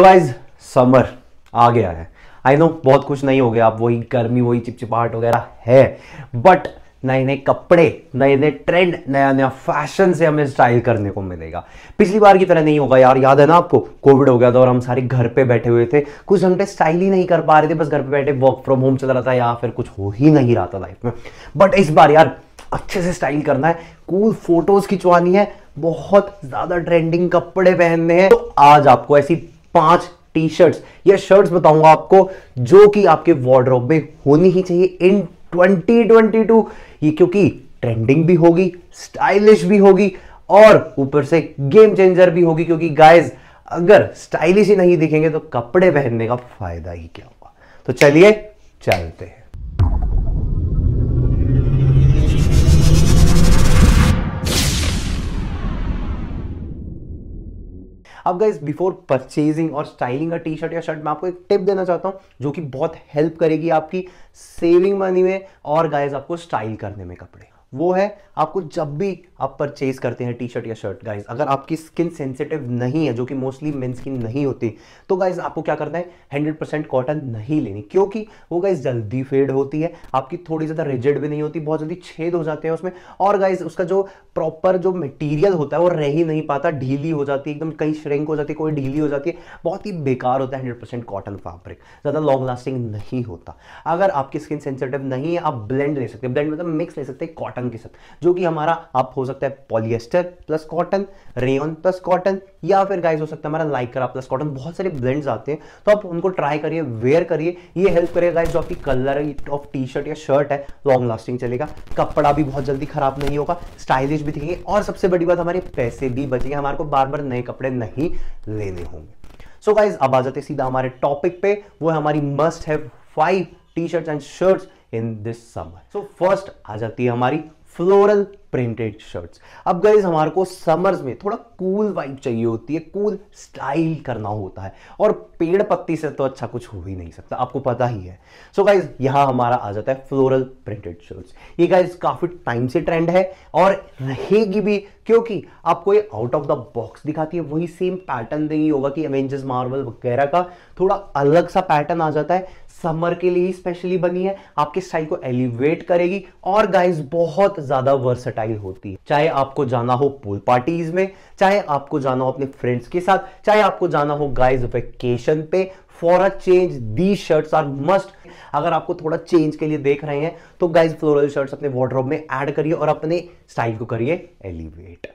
guys summer आ गया है I know बहुत कुछ नहीं हो गया आप वही गर्मी वही चिपचिपाहट वगैरह है बट नए नए कपड़े नए नए ट्रेंड नया नया फैशन से हमें स्टाइल करने को मिलेगा पिछली बार की तरह नहीं होगा यार याद है ना आपको कोविड हो गया था और हम सारे घर पे बैठे हुए थे कुछ घंटे स्टाइल ही नहीं कर पा रहे थे बस घर पे बैठे वर्क फ्रॉम होम चल रहा था या फिर कुछ हो ही नहीं रहा था लाइफ में बट इस बार यार अच्छे से स्टाइल करना है कूल फोटोज खिंचवानी है बहुत ज़्यादा ट्रेंडिंग कपड़े पहनने हैं तो आज आपको ऐसी पांच टी शर्ट्स या शर्ट्स बताऊंगा आपको जो कि आपके वार्ड्रोब में होनी ही चाहिए इन 2022 ये क्योंकि ट्रेंडिंग भी होगी स्टाइलिश भी होगी और ऊपर से गेम चेंजर भी होगी क्योंकि गाइज अगर स्टाइलिश ही नहीं दिखेंगे तो कपड़े पहनने का फायदा ही क्या होगा तो चलिए चलते हैं अब गाइज बिफोर परचेजिंग और स्टाइलिंग अ टी शर्ट या शर्ट मैं आपको एक टिप देना चाहता हूँ जो कि बहुत हेल्प करेगी आपकी सेविंग मनी में और गाइज आपको स्टाइल करने में कपड़े वो है आपको जब भी आप परचेज करते हैं टी शर्ट या शर्ट गाइज अगर आपकी स्किन सेंसिटिव नहीं है जो कि मोस्टली मेन स्किन नहीं होती तो गाइज आपको क्या करना है हंड्रेड परसेंट कॉटन नहीं लेनी क्योंकि वो गाइज जल्दी फेड होती है आपकी थोड़ी ज़्यादा रिजिड भी नहीं होती बहुत जल्दी छेद हो जाते हैं उसमें और गाइज उसका जो प्रॉपर जो मटीरियल होता है वो रह ही नहीं पाता ढीली हो जाती है एकदम कहीं श्रिंक हो जाती है कोई ढीली हो जाती है बहुत ही बेकार होता है हंड्रेड परसेंट कॉटन फैब्रिक ज़्यादा लॉन्ग लास्टिंग नहीं होता अगर आपकी स्किन सेंसिटिव नहीं है आप ब्लेंड ले सकते ब्लेंड मतलब मिक्स ले सकते कॉटन के साथ जो कि हमारा आप हो सकता है polyester plus cotton rayon plus cotton या फिर गाइज हो सकता है हमारा लाइकरा प्लस कॉटन बहुत सारे ब्लेंड्स आते हैं तो आप उनको ट्राई करिए वेयर करिए ये हेल्प करेगा गाइज जो आपकी कलर ऑफ टी शर्ट या शर्ट है लॉन्ग लास्टिंग चलेगा कपड़ा भी बहुत जल्दी खराब नहीं होगा स्टाइलिश भी दिखेगी और सबसे बड़ी बात हमारे पैसे भी बचेंगे हमारे को बार बार नए कपड़े नहीं लेने होंगे सो गाइज अब आ जाते सीधा हमारे टॉपिक पे वो है हमारी मस्ट है five T shirt and shirts in this summer so first आ जाती है हमारी फ्लोरल प्रिंटेड शर्ट्स अब गए हमारे को समर्स में थोड़ा कूल वाइब चाहिए होती है कूल स्टाइल करना होता है और पेड़ पत्ती से तो अच्छा कुछ हो ही नहीं सकता आपको पता ही है सो so गाइज यहाँ हमारा आ जाता है फ्लोरल प्रिंटेड शर्ट्स ये गाइज काफ़ी टाइम से ट्रेंड है और रहेगी भी क्योंकि आपको ये आउट ऑफ द बॉक्स दिखाती है वही सेम पैटर्न देंगी होगा कि एवेंजर्स मार्वल वगैरह का थोड़ा अलग सा पैटर्न आ जाता है समर के लिए स्पेशली बनी है आपके स्टाइल को एलिवेट करेगी और गाइस बहुत ज़्यादा वर्सटाइल होती है चाहे आपको जाना हो पूल पार्टीज में चाहे आपको जाना हो अपने फ्रेंड्स के साथ चाहे आपको जाना हो गाइस वेकेशन पे for a change the shirts are must अगर आपको थोड़ा चेंज के लिए देख रहे हैं तो गाइज फ्लोरल शर्ट्स अपने वार्ड्रोब में एड करिए और अपने स्टाइल को करिए एलिवेट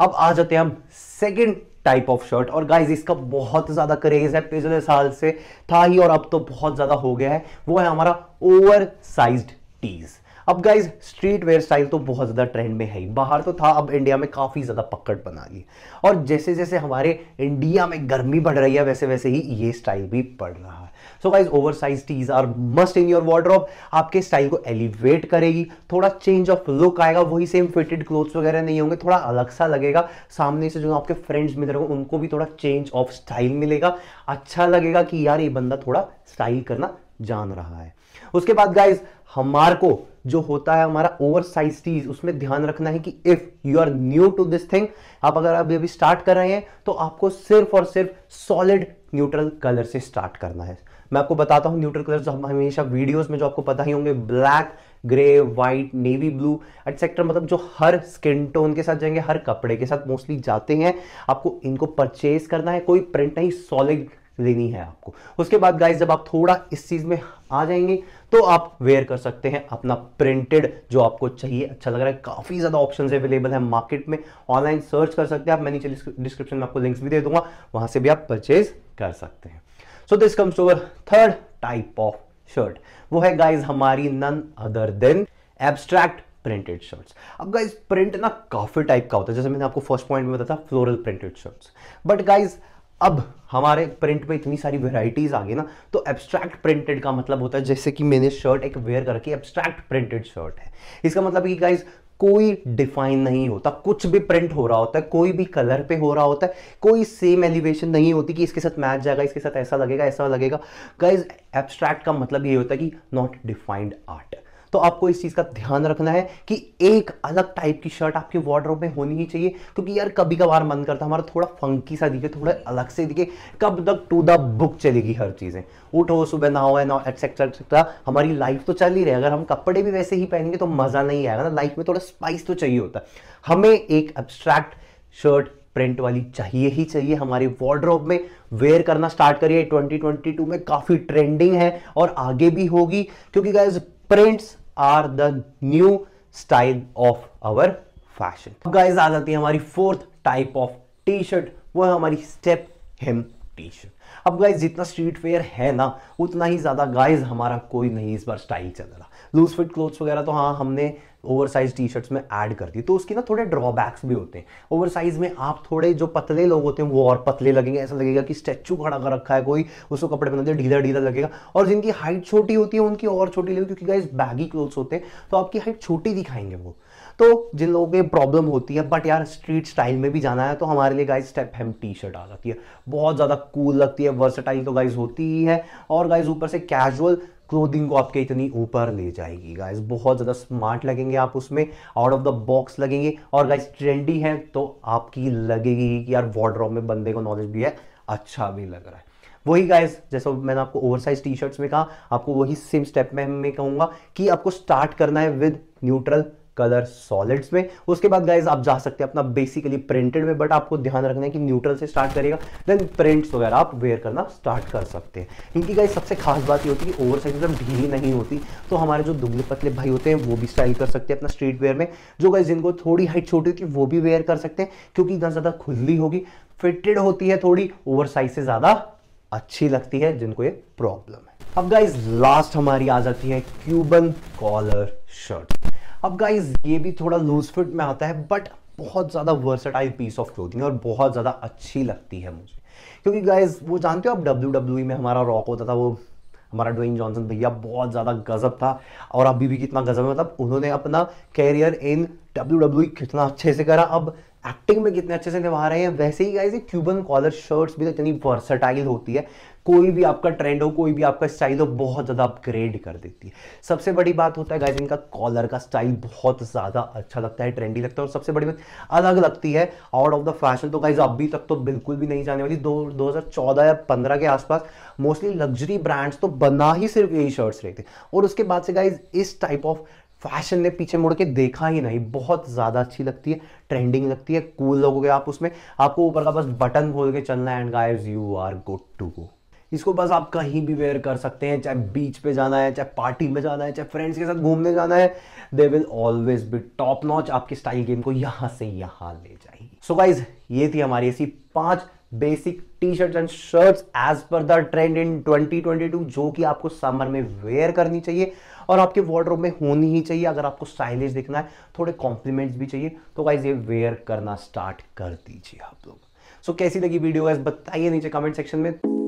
अब आ जाते हैं हम सेकेंड टाइप ऑफ शर्ट और गाइज इसका बहुत ज़्यादा क्रेज है पिछले साल से था ही और अब तो बहुत ज़्यादा हो गया है वो है हमारा ओवर साइज टीज़ अब गाइज स्ट्रीट वेयर स्टाइल तो बहुत ज़्यादा ट्रेंड में है ही बाहर तो था अब इंडिया में काफ़ी ज़्यादा पकड़ बना ली और जैसे जैसे हमारे इंडिया में गर्मी बढ़ रही है वैसे वैसे ही ये स्टाइल भी बढ़ रहा है so guys oversize tees are must in your wardrobe आपके स्टाइल को एलिवेट करेगी थोड़ा चेंज ऑफ लुक आएगा वही सेम फिटेड क्लोथ्स वगैरह नहीं होंगे थोड़ा अलग सा लगेगा सामने से जो आपके फ्रेंड्स मिल रहे हो उनको भी थोड़ा चेंज ऑफ स्टाइल मिलेगा अच्छा लगेगा कि यार ये बंदा थोड़ा स्टाइल करना जान रहा है उसके बाद गाइज हमार को जो होता है हमारा ओवर साइज टीज उसमें ध्यान रखना है कि if you are new to this thing आप अगर अभी अभी स्टार्ट कर रहे हैं तो आपको सिर्फ और सिर्फ सॉलिड न्यूट्रल कलर से स्टार्ट करना है मैं आपको बताता हूँ न्यूट्रल कलर हम हमेशा वीडियोस में जो आपको पता ही होंगे black grey white navy blue etcetera मतलब जो हर स्किन टोन के साथ जाएंगे हर कपड़े के साथ मोस्टली जाते हैं आपको इनको परचेज करना है कोई प्रिंट नहीं सॉलिड लेनी है आपको उसके बाद गाइस जब आप थोड़ा इस चीज़ में आ जाएंगे तो आप वेयर कर सकते हैं अपना प्रिंटेड जो आपको चाहिए अच्छा लग रहा है काफ़ी ज़्यादा ऑप्शंस अवेलेबल है मार्केट में ऑनलाइन सर्च कर सकते हैं आप मैं नीचे डिस्क्रिप्शन में आपको लिंक्स भी दे दूंगा वहां से भी आप परचेज कर सकते हैं so this comes over third type of shirt वो है गाइज हमारी none other than abstract printed shirts अब गाइज प्रिंट ना काफ़ी टाइप का होता है जैसे मैंने आपको फर्स्ट पॉइंट में बताया था floral printed shirts but guys अब हमारे प्रिंट में इतनी सारी वेराइटीज आ गई ना तो एब्स्ट्रैक्ट प्रिंटेड का मतलब होता है जैसे कि मैंने शर्ट एक वेयर कर रखी एब्स्ट्रैक्ट प्रिंटेड शर्ट है इसका मतलब कि गाइज कोई डिफाइन नहीं होता कुछ भी प्रिंट हो रहा होता है कोई भी कलर पे हो रहा होता है कोई सेम एलिवेशन नहीं होती कि इसके साथ मैच जाएगा इसके साथ ऐसा लगेगा ऐसा लगेगा गाइज एब्स्ट्रैक्ट का मतलब ये होता है कि नॉट डिफाइंड आर्ट तो आपको इस चीज़ का ध्यान रखना है कि एक अलग टाइप की शर्ट आपके वार्ड्रोब में होनी ही चाहिए क्योंकि यार कभी कभार मन करता है हमारा थोड़ा फंकी सा दिखे थोड़ा अलग से दिखे कब तक टू द बुक चलेगी हर चीज़ें उठो सुबह नहाओ ना एक्सेट्रा एक्सेट्रा हमारी लाइफ तो चल ही रही है अगर हम कपड़े भी वैसे ही पहनेंगे तो मज़ा नहीं आएगा ना लाइफ में थोड़ा स्पाइस तो चाहिए होता है हमें एक एब्स्ट्रैक्ट शर्ट प्रिंट वाली चाहिए ही चाहिए हमारे वार्ड्रोब में वेयर करना स्टार्ट करिए 2022 में काफ़ी ट्रेंडिंग है और आगे भी होगी क्योंकि guys prints are the new style of our fashion guys आ जाती है हमारी fourth type of T shirt वो है हमारी स्टेप हिम टी शर्ट अब गाइज जितना स्ट्रीट वेयर है ना उतना ही ज़्यादा गाइज हमारा कोई नहीं इस बार स्टाइल चल रहा लूज फिट क्लोथ्स वगैरह तो हाँ हमने ओवर साइज टी शर्ट्स में ऐड कर दी तो उसके ना थोड़े ड्रॉबैक्स भी होते हैं ओवर साइज में आप थोड़े जो पतले लोग होते हैं वो और पतले लगेंगे ऐसा लगेगा कि स्टैचू खड़ा कर रखा है कोई उसको कपड़े पहनते ढीला ढीला लगेगा और जिनकी हाइट छोटी होती है उनकी और छोटी लगेगी क्योंकि गाइज बैगी क्लोथ्स होते हैं तो आपकी हाइट छोटी दिखाएंगे वो तो जिन लोगों की प्रॉब्लम होती है बट यार स्ट्रीट स्टाइल में भी जाना है तो हमारे लिए guys step hem T shirt आ जाती है बहुत ज़्यादा कूल लगती है वर्सटाइल तो गाइज होती ही है और गाइज ऊपर से कैजुअल क्लोथिंग को आपके इतनी ऊपर ले जाएगी गाइज बहुत ज़्यादा स्मार्ट लगेंगे आप उसमें आउट ऑफ द बॉक्स लगेंगे और गाइज ट्रेंडी है तो आपकी लगेगी कि यार वार्ड्रॉप में बंदे को नॉलेज भी है अच्छा भी लग रहा है वही गाइज जैसा मैंने आपको ओवर साइज टी शर्ट्स में कहा आपको वही सेम स्टेप में मैं कहूँगा कि आपको स्टार्ट करना है विद न्यूट्रल कलर सॉलिड्स में उसके बाद गाइज आप जा सकते हैं अपना बेसिकली प्रिंटेड में बट आपको ध्यान रखना है कि न्यूट्रल से स्टार्ट करेगा देन प्रिंट्स वगैरह आप वेयर करना स्टार्ट कर सकते हैं इनकी गाइज सबसे खास बात ये होती है कि ओवर साइज एकदम ढीली नहीं होती तो हमारे जो दुबले पतले भाई होते हैं वो भी स्टाइल कर सकते हैं अपना स्ट्रीट वेयर में जो गाइज जिनको थोड़ी हाइट छोटी होती है वो भी वेयर कर सकते हैं क्योंकि इतना ज़्यादा खुली होगी फिटेड होती है थोड़ी ओवर साइज से ज़्यादा अच्छी लगती है जिनको ये प्रॉब्लम है अब गाइज लास्ट हमारी आ जाती है क्यूबन कॉलर शर्ट अब गाइज ये भी थोड़ा लूज फिट में आता है बट बहुत ज़्यादा वर्सटाइल पीस ऑफ क्लोथिंग और बहुत ज़्यादा अच्छी लगती है मुझे क्योंकि गाइज वो जानते हो आप डब्ल्यू डब्ल्यू e में हमारा रॉक होता था वो हमारा ड्वेन जॉनसन भैया बहुत ज़्यादा गजब था और अभी भी कितना गजब है मतलब उन्होंने अपना कैरियर इन डब्ल्यू डब्ल्यू कितना अच्छे से करा अब एक्टिंग में कितने अच्छे से निभा रहे हैं वैसे ही गाइस ये क्यूबन कॉलर शर्ट्स भी तो इतनी वर्सटाइल होती है कोई भी आपका ट्रेंड हो कोई भी आपका स्टाइल हो बहुत ज़्यादा अपग्रेड कर देती है सबसे बड़ी बात होता है गाइज इनका कॉलर का स्टाइल बहुत ज़्यादा अच्छा लगता है ट्रेंडी लगता है और सबसे बड़ी बात अलग लगती है आउट ऑफ द फैशन तो गाइज अभी तक तो बिल्कुल भी नहीं जाने वाली दो दो या पंद्रह के आसपास मोस्टली लग्जरी ब्रांड्स तो बना ही सिर्फ यही शर्ट्स रहे थे और उसके बाद से गाइज इस टाइप ऑफ फैशन ने पीछे मुड़ के देखा ही नहीं बहुत ज़्यादा अच्छी लगती है ट्रेंडिंग लगती है कूल लगोगे आप उसमें आपको ऊपर का बस बटन खोल के चलना है and guys you are good to go इसको बस आप कहीं भी वेयर कर सकते हैं चाहे बीच पे जाना है चाहे पार्टी में जाना है चाहे फ्रेंड्स के साथ घूमने जाना है they will always be top notch आपके स्टाइल गेम को यहाँ से यहाँ ले जाएगी सो so गाइज ये थी हमारी ऐसी पांच basic T shirt and shirts as per the trend in 2022 जो कि आपको समर में वेयर करनी चाहिए और आपके वार्ड्रोब में होनी ही चाहिए अगर आपको स्टाइलिश दिखना है थोड़े कॉम्प्लीमेंट्स भी चाहिए तो गाइज ये वेयर करना स्टार्ट कर दीजिए आप लोग सो so, कैसी लगी वीडियो बताइए नीचे कमेंट सेक्शन में